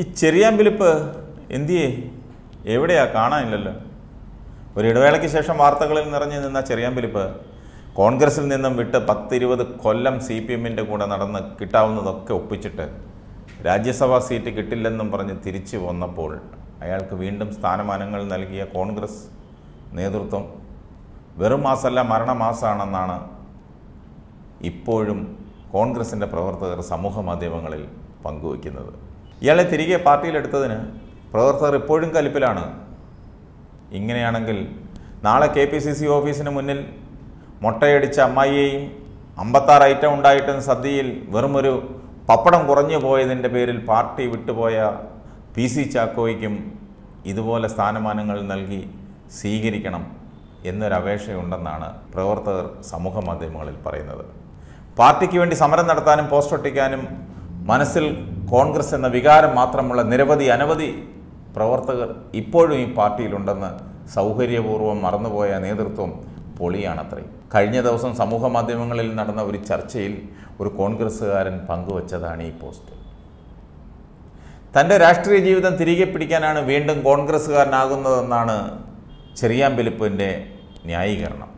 ഈ ചെറിയാമ്പിലിപ്പ് എന്തിയേ എവിടെയാ കാണാനില്ലല്ലോ ഒരു ഇടവേളയ്ക്ക് ശേഷം വാർത്തകളിൽ നിറഞ്ഞു നിന്ന ചെറിയാമ്പിലിപ്പ് കോൺഗ്രസിൽ നിന്നും വിട്ട് പത്തിരുപത് കൊല്ലം സി പി എമ്മിൻ്റെ കൂടെ നടന്ന് കിട്ടാവുന്നതൊക്കെ ഒപ്പിച്ചിട്ട് രാജ്യസഭാ സീറ്റ് കിട്ടില്ലെന്നും പറഞ്ഞ് തിരിച്ചു വന്നപ്പോൾ അയാൾക്ക് വീണ്ടും സ്ഥാനമാനങ്ങൾ നൽകിയ കോൺഗ്രസ് നേതൃത്വം വെറും മാസമല്ല മരണമാസമാണെന്നാണ് ഇപ്പോഴും കോൺഗ്രസിൻ്റെ പ്രവർത്തകർ സമൂഹ മാധ്യമങ്ങളിൽ പങ്കുവയ്ക്കുന്നത് ഇയാളെ തിരികെ പാർട്ടിയിലെടുത്തതിന് പ്രവർത്തകർ ഇപ്പോഴും കലിപ്പിലാണ് ഇങ്ങനെയാണെങ്കിൽ നാളെ കെ പി സി സി ഓഫീസിന് മുന്നിൽ മുട്ടയടിച്ച അമ്മായിയെയും അമ്പത്താറ് ഐറ്റം ഉണ്ടായിട്ടും സദ്യയിൽ വെറുമൊരു പപ്പടം കുറഞ്ഞു പോയതിൻ്റെ പേരിൽ പാർട്ടി വിട്ടുപോയ പി സി ചാക്കോയ്ക്കും ഇതുപോലെ സ്ഥാനമാനങ്ങൾ നൽകി സ്വീകരിക്കണം എന്നൊരപേക്ഷയുണ്ടെന്നാണ് പ്രവർത്തകർ സമൂഹ മാധ്യമങ്ങളിൽ പറയുന്നത് പാർട്ടിക്ക് വേണ്ടി സമരം നടത്താനും പോസ്റ്റൊട്ടിക്കാനും മനസ്സിൽ കോൺഗ്രസ് എന്ന വികാരം മാത്രമുള്ള നിരവധി അനവധി പ്രവർത്തകർ ഇപ്പോഴും ഈ പാർട്ടിയിലുണ്ടെന്ന് സൗകര്യപൂർവ്വം മറന്നുപോയ നേതൃത്വം പൊളിയാണത്രേ കഴിഞ്ഞ ദിവസം സമൂഹ മാധ്യമങ്ങളിൽ നടന്ന ഒരു ചർച്ചയിൽ ഒരു കോൺഗ്രസ്സുകാരൻ പങ്കുവച്ചതാണ് ഈ പോസ്റ്റ് തൻ്റെ രാഷ്ട്രീയ ജീവിതം തിരികെ പിടിക്കാനാണ് വീണ്ടും കോൺഗ്രസ്സുകാരനാകുന്നതെന്നാണ് ചെറിയാൻ ന്യായീകരണം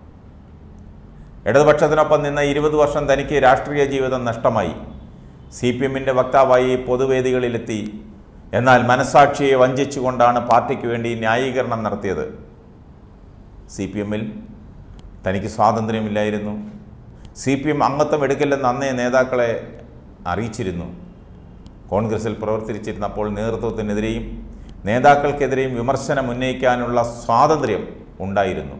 ഇടതുപക്ഷത്തിനൊപ്പം നിന്ന ഇരുപത് വർഷം തനിക്ക് രാഷ്ട്രീയ ജീവിതം നഷ്ടമായി സി പി എമ്മിൻ്റെ വക്താവായി പൊതുവേദികളിലെത്തി എന്നാൽ മനസാക്ഷിയെ വഞ്ചിച്ചുകൊണ്ടാണ് പാർട്ടിക്ക് വേണ്ടി ന്യായീകരണം നടത്തിയത് സി പി എമ്മിൽ തനിക്ക് സ്വാതന്ത്ര്യമില്ലായിരുന്നു സി പി എം അംഗത്വം എടുക്കില്ലെന്ന് അന്നേ നേതാക്കളെ അറിയിച്ചിരുന്നു കോൺഗ്രസിൽ പ്രവർത്തിച്ചിരുന്നപ്പോൾ നേതൃത്വത്തിനെതിരെയും നേതാക്കൾക്കെതിരെയും വിമർശനം ഉന്നയിക്കാനുള്ള സ്വാതന്ത്ര്യം ഉണ്ടായിരുന്നു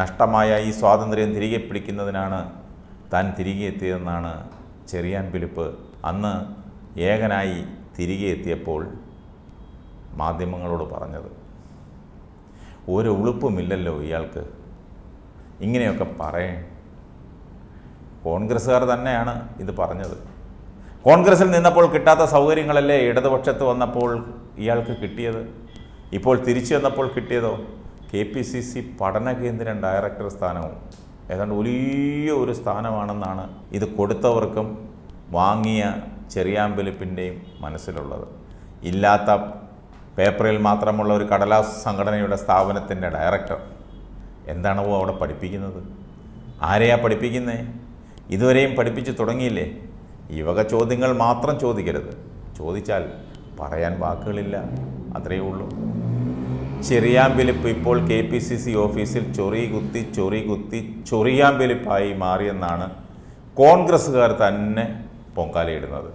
നഷ്ടമായ ഈ സ്വാതന്ത്ര്യം തിരികെ പിടിക്കുന്നതിനാണ് താൻ തിരികെ എത്തിയതെന്നാണ് ചെറിയാൻ പിലിപ്പ് അന്ന് ഏകനായി തിരികെ എത്തിയപ്പോൾ മാധ്യമങ്ങളോട് പറഞ്ഞത് ഒരു ഉളുപ്പുമില്ലല്ലോ ഇയാൾക്ക് ഇങ്ങനെയൊക്കെ പറയേ കോൺഗ്രസ്സുകാർ തന്നെയാണ് ഇത് പറഞ്ഞത് കോൺഗ്രസ്സിൽ നിന്നപ്പോൾ കിട്ടാത്ത സൗകര്യങ്ങളല്ലേ ഇടതുപക്ഷത്ത് വന്നപ്പോൾ ഇയാൾക്ക് കിട്ടിയത് ഇപ്പോൾ തിരിച്ചു വന്നപ്പോൾ കിട്ടിയതോ കെ പി സി സി പഠന കേന്ദ്രം ഡയറക്ടർ സ്ഥാനവും ഏതാണ്ട് വലിയ ഒരു സ്ഥാനമാണെന്നാണ് ഇത് കൊടുത്തവർക്കും വാങ്ങിയ ചെറിയാമ്പലിപ്പിൻ്റെയും മനസ്സിലുള്ളത് ഇല്ലാത്ത പേപ്പറിൽ മാത്രമുള്ള ഒരു കടലാസ് സംഘടനയുടെ സ്ഥാപനത്തിൻ്റെ ഡയറക്ടർ എന്താണോ അവിടെ പഠിപ്പിക്കുന്നത് ആരെയാ പഠിപ്പിക്കുന്നത് ഇതുവരെയും പഠിപ്പിച്ച് തുടങ്ങിയില്ലേ ഈ വക ചോദ്യങ്ങൾ മാത്രം ചോദിക്കരുത് ചോദിച്ചാൽ പറയാൻ വാക്കുകളില്ല അത്രയേ ഉള്ളൂ ചെറിയാമ്പിലിപ്പ് ഇപ്പോൾ കെ പി സി സി ഓഫീസിൽ ചൊറി കുത്തി ചൊറി കുത്തി ചൊറിയാമ്പിലിപ്പായി മാറിയെന്നാണ് കോൺഗ്രസ്സുകാർ തന്നെ പൊങ്കാലയിടുന്നത്